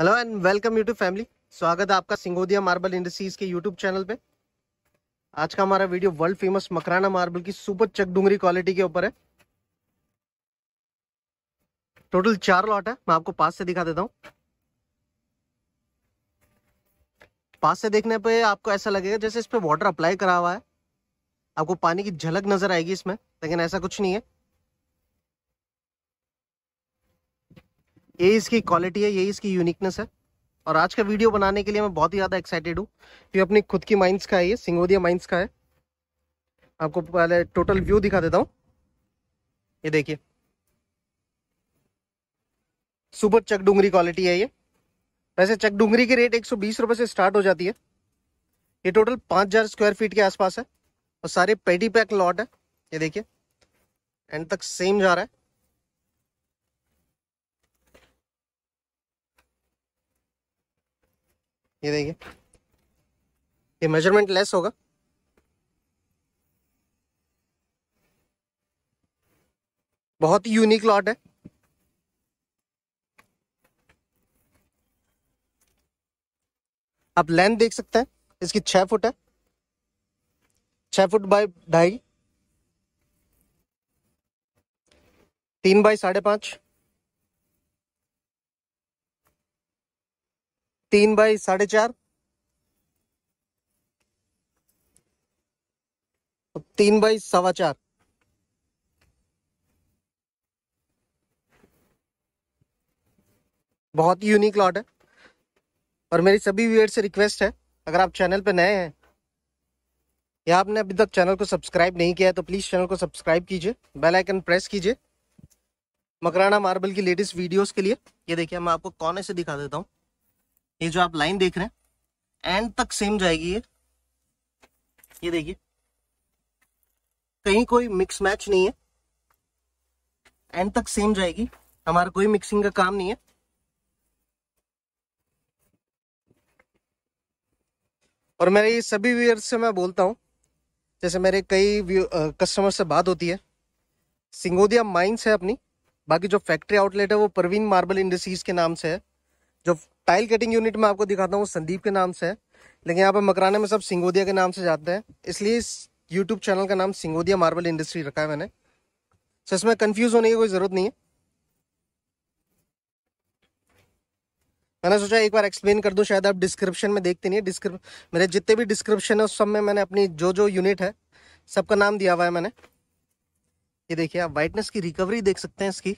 hello and welcome YouTube family स्वागत है आपका सिंगोदिया मार्बल इंडस्ट्रीज के यूट्यूब चैनल पे आज का हमारा video world famous Makrana marble की सुपर चक डूंगरी क्वालिटी के ऊपर है टोटल चार लॉट है मैं आपको पास से दिखा देता हूँ पास से देखने पे आपको ऐसा लगेगा जैसे इस पे वाटर अप्लाई करा हुआ है आपको पानी की झलक नजर आएगी इसमें लेकिन ऐसा कुछ नहीं है ये इसकी क्वालिटी है यही इसकी यूनिकनेस है और आज का वीडियो बनाने के लिए मैं बहुत ही ज़्यादा एक्साइटेड हूँ ये अपनी खुद की माइंस का है ये सिंगोदिया माइंस का है आपको पहले टोटल व्यू दिखा देता हूँ ये देखिए सुपर चक डूंगरी क्वालिटी है ये वैसे चक डूंगरी की रेट एक सौ से स्टार्ट हो जाती है ये टोटल 5000 स्क्वायर फीट के आसपास है और सारे पेटी पैक लॉट है ये देखिए एंड तक सेम जा रहा है ये देखिए ये मेजरमेंट लेस होगा बहुत ही यूनिक लॉट है आप लेंथ देख सकते हैं इसकी छह फुट है छह फुट बाय ढाई तीन बाय साढ़े पांच तीन बाई साढ़े चार तीन बाई सवा चार बहुत ही यूनिक लॉट है और मेरी सभी व्यूअर्स से रिक्वेस्ट है अगर आप चैनल पर नए हैं या आपने अभी तक चैनल को सब्सक्राइब नहीं किया है तो प्लीज़ चैनल को सब्सक्राइब कीजिए बेल आइकन प्रेस कीजिए मकराना मार्बल की लेटेस्ट वीडियोस के लिए ये देखिए मैं आपको कोने से दिखा देता हूँ ये जो आप लाइन देख रहे हैं एंड तक सेम जाएगी ये ये देखिए कहीं कोई मिक्स मैच नहीं है एंड तक सेम जाएगी हमारा कोई मिक्सिंग का काम नहीं है और मेरे सभी व्यूअर्स से मैं बोलता हूँ जैसे मेरे कई कस्टमर से बात होती है सिंगोदिया माइंस है अपनी बाकी जो फैक्ट्री आउटलेट है वो परवीन मार्बल इंडस्ट्रीज के नाम से है जो टाइल कटिंग यूनिट में आपको दिखाता हूँ संदीप के नाम से है लेकिन यहाँ पर मकराना में सब सिंगोदिया के नाम से जाते हैं इसलिए इस यूट्यूब चैनल का नाम सिंगोदिया मार्बल इंडस्ट्री रखा है मैंने सो इसमें कन्फ्यूज होने की कोई ज़रूरत नहीं है मैंने सोचा एक बार एक्सप्लेन कर दूं शायद आप डिस्क्रिप्शन में देखते नहीं है डिस्क्रिप मेरे जितने भी डिस्क्रिप्शन है उस सब में मैंने अपनी जो जो यूनिट है सबका नाम दिया हुआ है मैंने ये देखिए आप वाइटनेस की रिकवरी देख सकते हैं इसकी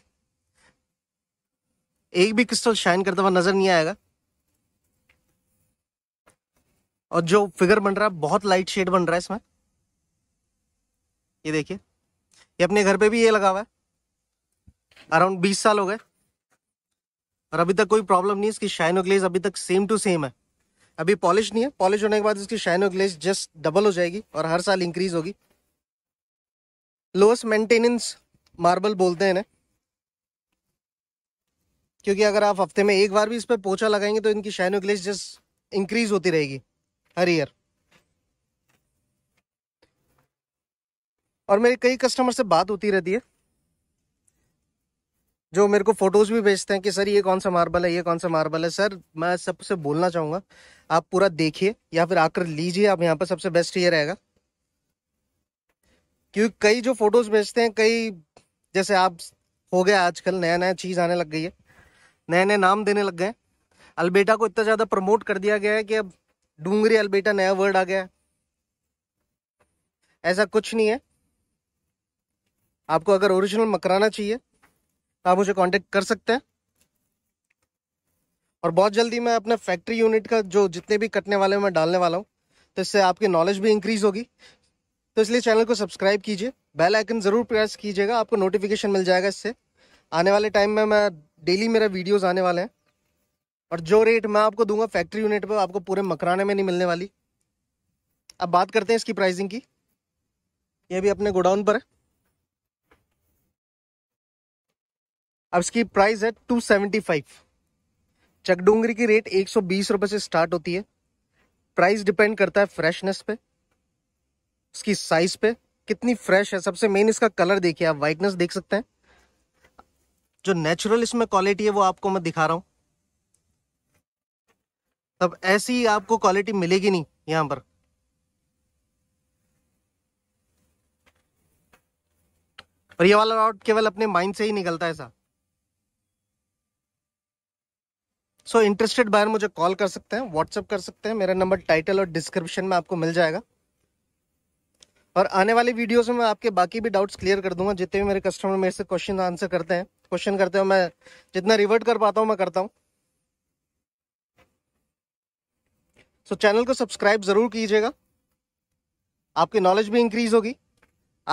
एक भी क्रिस्टल शाइन करता हुआ नजर नहीं आएगा और जो फिगर बन रहा है बहुत लाइट शेड बन रहा है इसमें ये देखिए ये अपने घर पे भी ये लगा हुआ है अराउंड बीस साल हो गए और अभी तक कोई प्रॉब्लम नहीं इसकी शाइन ग्लेज अभी तक सेम टू सेम है अभी पॉलिश नहीं है पॉलिश होने के बाद इसकी शाइन ग्लेज जस्ट डबल हो जाएगी और हर साल इंक्रीज होगी लोएस्ट मेंटेनेंस मार्बल बोलते हैं ना क्योंकि अगर आप हफ्ते में एक बार भी इस पर पोछा लगाएंगे तो इनकी शाइनो ग्लेस जस्ट इंक्रीज होती रहेगी हर ईयर और मेरे कई कस्टमर से बात होती रहती है जो मेरे को फोटोज भी भेजते हैं कि सर ये कौन सा मार्बल है ये कौन सा मार्बल है सर मैं सबसे बोलना चाहूंगा आप पूरा देखिए या फिर आकर लीजिए आप यहाँ पर सबसे बेस्ट ये रहेगा क्योंकि कई जो फोटोज भेजते हैं कई जैसे आप हो गया आजकल नया नया चीज़ आने लग गई है नए नए नाम देने लग गए अल्बेटा को इतना ज़्यादा प्रमोट कर दिया गया है कि अब डूंगरी अल्बेटा नया वर्ड आ गया है ऐसा कुछ नहीं है आपको अगर ओरिजिनल मकराना चाहिए तो आप मुझे कांटेक्ट कर सकते हैं और बहुत जल्दी मैं अपने फैक्ट्री यूनिट का जो जितने भी कटने वाले मैं डालने वाला हूँ तो इससे आपकी नॉलेज भी इंक्रीज होगी तो इसलिए चैनल को सब्सक्राइब कीजिए बेल आइकन ज़रूर प्रेस कीजिएगा आपको नोटिफिकेशन मिल जाएगा इससे आने वाले टाइम में मैं डेली मेरा वीडियोस आने वाले हैं और जो रेट मैं आपको दूंगा फैक्ट्री यूनिट पर आपको पूरे मकराने में नहीं मिलने वाली अब बात करते हैं इसकी प्राइसिंग की यह भी अपने गोडाउन पर है अब इसकी प्राइस है टू सेवेंटी फाइव चकडूंगरी की रेट एक सौ बीस रुपये से स्टार्ट होती है प्राइस डिपेंड करता है फ्रेशनेस पे उसकी साइज पे कितनी फ्रेश है सबसे मेन इसका कलर देखिए आप वाइटनेस देख सकते हैं जो नेचुरल इसमें क्वालिटी है वो आपको मैं दिखा रहा हूं तब ऐसी आपको क्वालिटी मिलेगी नहीं यहां पर और ये वाला राउट केवल अपने माइंड से ही निकलता है ऐसा सो इंटरेस्टेड बायर मुझे कॉल कर सकते हैं व्हाट्सएप कर सकते हैं मेरा नंबर टाइटल और डिस्क्रिप्शन में आपको मिल जाएगा और आने वाली वीडियोस में मैं आपके बाकी भी डाउट्स क्लियर कर दूंगा जितने भी मेरे कस्टमर मेरे से क्वेश्चन आंसर करते हैं क्वेश्चन करते हैं मैं जितना रिवर्ट कर पाता हूँ मैं करता हूँ सो so, चैनल को सब्सक्राइब ज़रूर कीजिएगा आपकी नॉलेज भी इंक्रीज होगी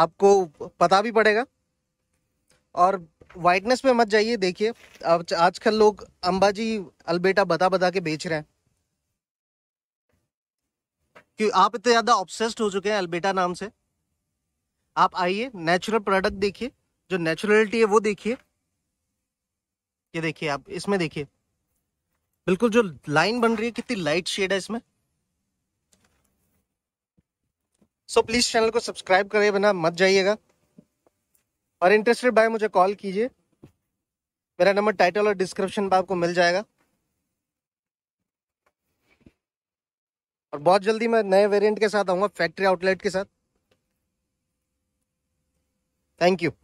आपको पता भी पड़ेगा और वाइटनेस पे मत जाइए देखिए आजकल लोग अंबाजी अलबेटा बता बता के बेच रहे हैं कि आप इतने ज्यादा ऑब्सेस्ड हो चुके हैं अल्बेटा नाम से आप आइए नेचुरल प्रोडक्ट देखिए जो नेचुरलिटी है वो देखिए ये देखिए आप इसमें देखिए बिल्कुल जो लाइन बन रही है कितनी लाइट शेड है इसमें सो प्लीज चैनल को सब्सक्राइब करिए बिना मत जाइएगा और इंटरेस्टेड बाय मुझे कॉल कीजिए मेरा नंबर टाइटल और डिस्क्रिप्शन पर आपको मिल जाएगा और बहुत जल्दी मैं नए वेरिएंट के साथ आऊंगा फैक्ट्री आउटलेट के साथ थैंक यू